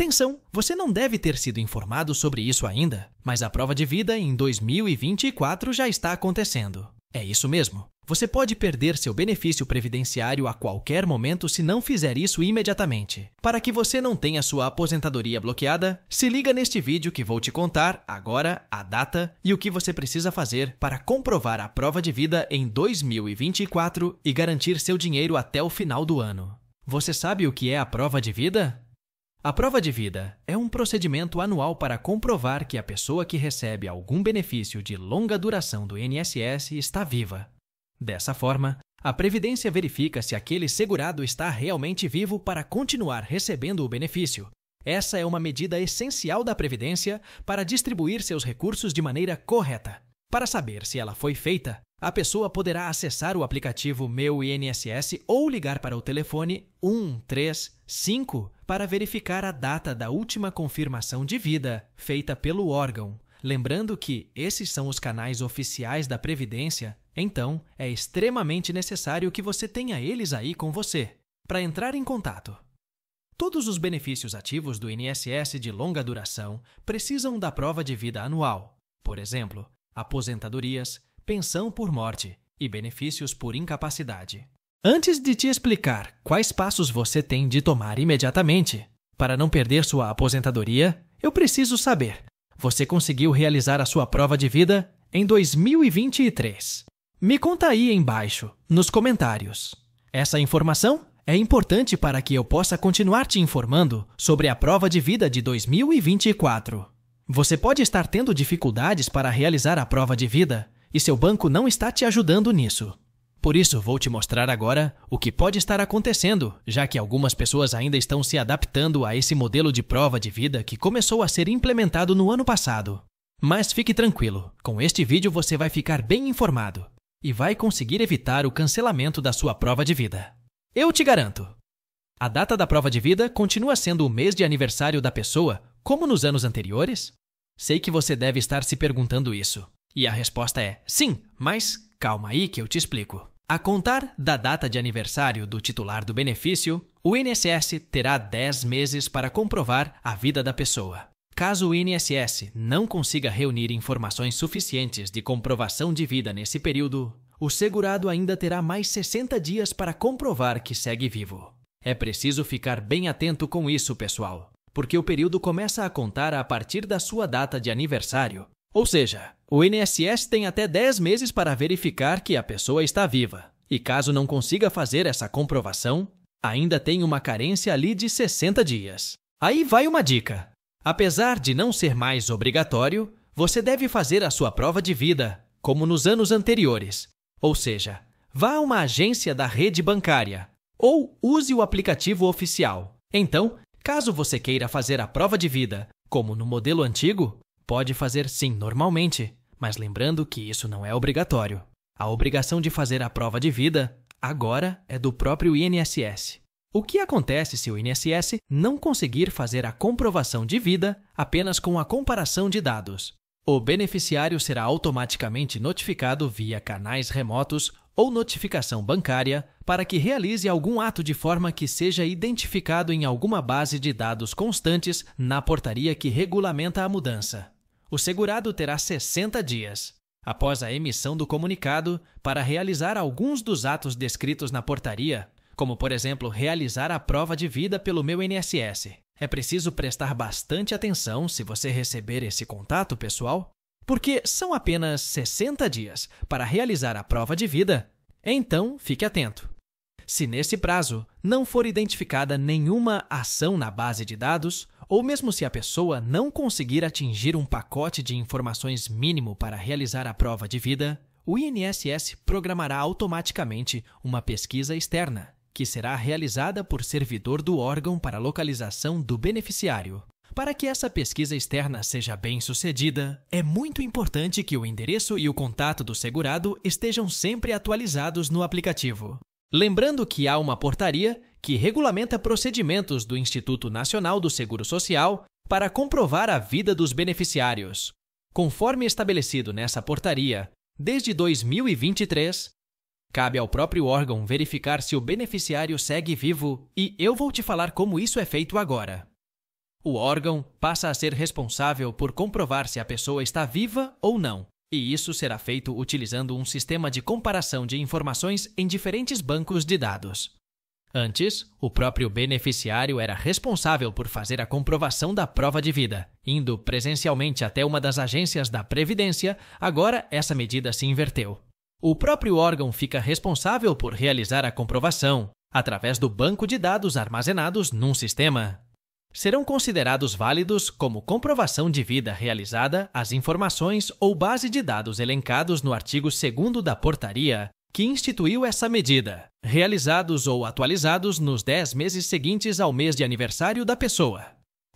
Atenção! Você não deve ter sido informado sobre isso ainda, mas a prova de vida em 2024 já está acontecendo. É isso mesmo. Você pode perder seu benefício previdenciário a qualquer momento se não fizer isso imediatamente. Para que você não tenha sua aposentadoria bloqueada, se liga neste vídeo que vou te contar agora a data e o que você precisa fazer para comprovar a prova de vida em 2024 e garantir seu dinheiro até o final do ano. Você sabe o que é a prova de vida? A prova de vida é um procedimento anual para comprovar que a pessoa que recebe algum benefício de longa duração do INSS está viva. Dessa forma, a Previdência verifica se aquele segurado está realmente vivo para continuar recebendo o benefício. Essa é uma medida essencial da Previdência para distribuir seus recursos de maneira correta. Para saber se ela foi feita, a pessoa poderá acessar o aplicativo Meu INSS ou ligar para o telefone 135 para verificar a data da última confirmação de vida feita pelo órgão. Lembrando que esses são os canais oficiais da Previdência, então é extremamente necessário que você tenha eles aí com você para entrar em contato. Todos os benefícios ativos do INSS de longa duração precisam da prova de vida anual, por exemplo, aposentadorias, pensão por morte e benefícios por incapacidade. Antes de te explicar quais passos você tem de tomar imediatamente para não perder sua aposentadoria, eu preciso saber: você conseguiu realizar a sua prova de vida em 2023? Me conta aí embaixo, nos comentários. Essa informação é importante para que eu possa continuar te informando sobre a prova de vida de 2024. Você pode estar tendo dificuldades para realizar a prova de vida e seu banco não está te ajudando nisso. Por isso, vou te mostrar agora o que pode estar acontecendo, já que algumas pessoas ainda estão se adaptando a esse modelo de prova de vida que começou a ser implementado no ano passado. Mas fique tranquilo, com este vídeo você vai ficar bem informado e vai conseguir evitar o cancelamento da sua prova de vida. Eu te garanto! A data da prova de vida continua sendo o mês de aniversário da pessoa, como nos anos anteriores? Sei que você deve estar se perguntando isso. E a resposta é sim, mas Calma aí que eu te explico. A contar da data de aniversário do titular do benefício, o INSS terá 10 meses para comprovar a vida da pessoa. Caso o INSS não consiga reunir informações suficientes de comprovação de vida nesse período, o segurado ainda terá mais 60 dias para comprovar que segue vivo. É preciso ficar bem atento com isso, pessoal, porque o período começa a contar a partir da sua data de aniversário. Ou seja, o INSS tem até 10 meses para verificar que a pessoa está viva. E caso não consiga fazer essa comprovação, ainda tem uma carência ali de 60 dias. Aí vai uma dica. Apesar de não ser mais obrigatório, você deve fazer a sua prova de vida, como nos anos anteriores. Ou seja, vá a uma agência da rede bancária ou use o aplicativo oficial. Então, caso você queira fazer a prova de vida, como no modelo antigo, pode fazer sim normalmente mas lembrando que isso não é obrigatório. A obrigação de fazer a prova de vida agora é do próprio INSS. O que acontece se o INSS não conseguir fazer a comprovação de vida apenas com a comparação de dados? O beneficiário será automaticamente notificado via canais remotos ou notificação bancária para que realize algum ato de forma que seja identificado em alguma base de dados constantes na portaria que regulamenta a mudança o segurado terá 60 dias, após a emissão do comunicado, para realizar alguns dos atos descritos na portaria, como, por exemplo, realizar a prova de vida pelo meu INSS. É preciso prestar bastante atenção se você receber esse contato, pessoal, porque são apenas 60 dias para realizar a prova de vida. Então, fique atento. Se nesse prazo não for identificada nenhuma ação na base de dados ou mesmo se a pessoa não conseguir atingir um pacote de informações mínimo para realizar a prova de vida, o INSS programará automaticamente uma pesquisa externa, que será realizada por servidor do órgão para localização do beneficiário. Para que essa pesquisa externa seja bem sucedida, é muito importante que o endereço e o contato do segurado estejam sempre atualizados no aplicativo. Lembrando que há uma portaria que regulamenta procedimentos do Instituto Nacional do Seguro Social para comprovar a vida dos beneficiários. Conforme estabelecido nessa portaria, desde 2023, cabe ao próprio órgão verificar se o beneficiário segue vivo e eu vou te falar como isso é feito agora. O órgão passa a ser responsável por comprovar se a pessoa está viva ou não, e isso será feito utilizando um sistema de comparação de informações em diferentes bancos de dados. Antes, o próprio beneficiário era responsável por fazer a comprovação da prova de vida. Indo presencialmente até uma das agências da Previdência, agora essa medida se inverteu. O próprio órgão fica responsável por realizar a comprovação, através do banco de dados armazenados num sistema. Serão considerados válidos como comprovação de vida realizada as informações ou base de dados elencados no artigo 2 da portaria, que instituiu essa medida, realizados ou atualizados nos 10 meses seguintes ao mês de aniversário da pessoa.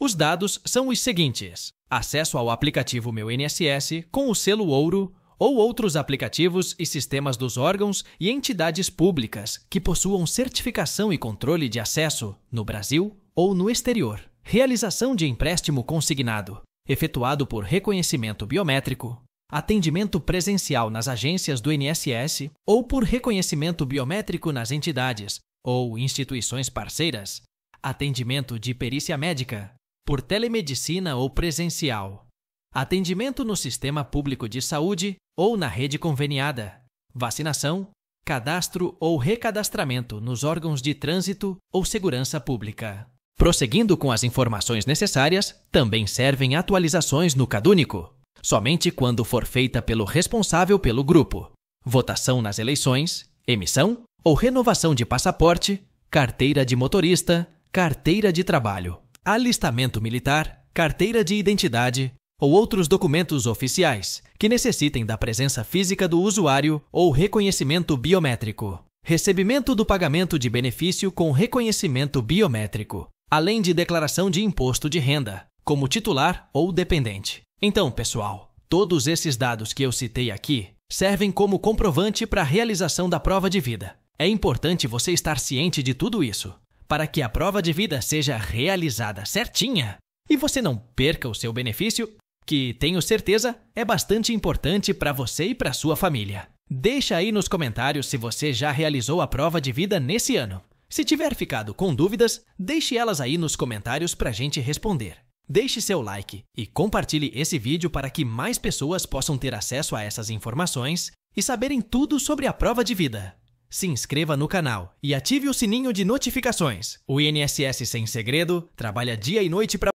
Os dados são os seguintes: acesso ao aplicativo Meu INSS com o selo ouro ou outros aplicativos e sistemas dos órgãos e entidades públicas que possuam certificação e controle de acesso no Brasil ou no exterior. Realização de empréstimo consignado, efetuado por reconhecimento biométrico atendimento presencial nas agências do INSS ou por reconhecimento biométrico nas entidades ou instituições parceiras, atendimento de perícia médica, por telemedicina ou presencial, atendimento no sistema público de saúde ou na rede conveniada, vacinação, cadastro ou recadastramento nos órgãos de trânsito ou segurança pública. Prosseguindo com as informações necessárias, também servem atualizações no Cadúnico somente quando for feita pelo responsável pelo grupo. Votação nas eleições, emissão ou renovação de passaporte, carteira de motorista, carteira de trabalho, alistamento militar, carteira de identidade ou outros documentos oficiais que necessitem da presença física do usuário ou reconhecimento biométrico. Recebimento do pagamento de benefício com reconhecimento biométrico, além de declaração de imposto de renda, como titular ou dependente. Então, pessoal, todos esses dados que eu citei aqui servem como comprovante para a realização da prova de vida. É importante você estar ciente de tudo isso, para que a prova de vida seja realizada certinha e você não perca o seu benefício, que tenho certeza é bastante importante para você e para sua família. Deixa aí nos comentários se você já realizou a prova de vida nesse ano. Se tiver ficado com dúvidas, deixe elas aí nos comentários para a gente responder. Deixe seu like e compartilhe esse vídeo para que mais pessoas possam ter acesso a essas informações e saberem tudo sobre a prova de vida. Se inscreva no canal e ative o sininho de notificações. O INSS Sem Segredo trabalha dia e noite para